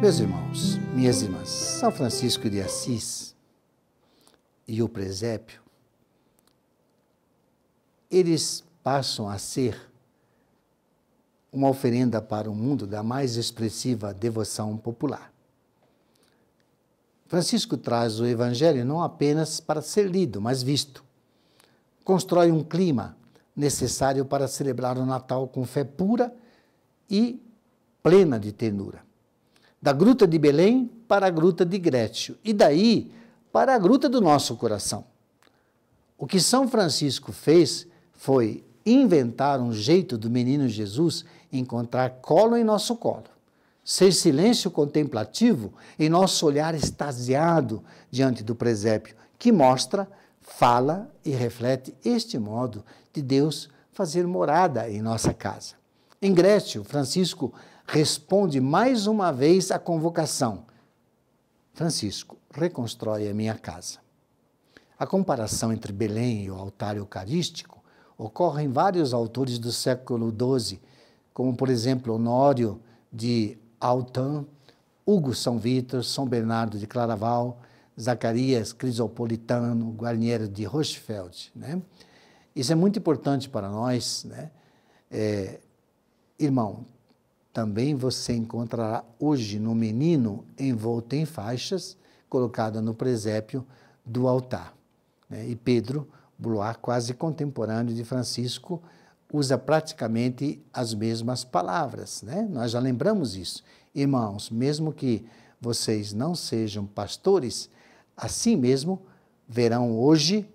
Meus irmãos, minhas irmãs, São Francisco de Assis e o presépio, eles passam a ser uma oferenda para o mundo da mais expressiva devoção popular. Francisco traz o Evangelho não apenas para ser lido, mas visto. Constrói um clima necessário para celebrar o Natal com fé pura e plena de ternura da Gruta de Belém para a Gruta de Grécio e daí para a Gruta do nosso coração. O que São Francisco fez foi inventar um jeito do menino Jesus encontrar colo em nosso colo, ser silêncio contemplativo em nosso olhar extasiado diante do presépio, que mostra, fala e reflete este modo de Deus fazer morada em nossa casa. Em Grécio, Francisco responde mais uma vez à convocação. Francisco, reconstrói a minha casa. A comparação entre Belém e o altar eucarístico ocorre em vários autores do século XII, como, por exemplo, Honório de Altan, Hugo São Vítor, São Bernardo de Claraval, Zacarias Crisopolitano, Guarnier de Rochefeld. Né? Isso é muito importante para nós, né? É, Irmão, também você encontrará hoje no menino envolto em faixas, colocado no presépio do altar. Né? E Pedro, Blois, quase contemporâneo de Francisco, usa praticamente as mesmas palavras, né? Nós já lembramos isso. Irmãos, mesmo que vocês não sejam pastores, assim mesmo verão hoje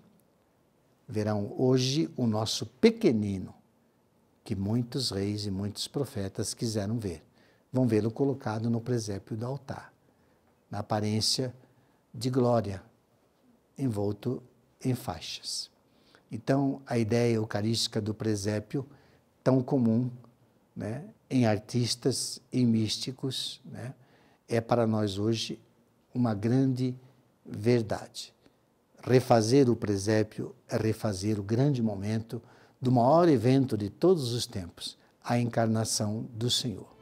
verão hoje o nosso pequenino que muitos reis e muitos profetas quiseram ver. Vão vê-lo colocado no presépio do altar, na aparência de glória, envolto em faixas. Então, a ideia eucarística do presépio, tão comum né, em artistas e místicos, né, é para nós hoje uma grande verdade. Refazer o presépio é refazer o grande momento do maior evento de todos os tempos, a encarnação do Senhor.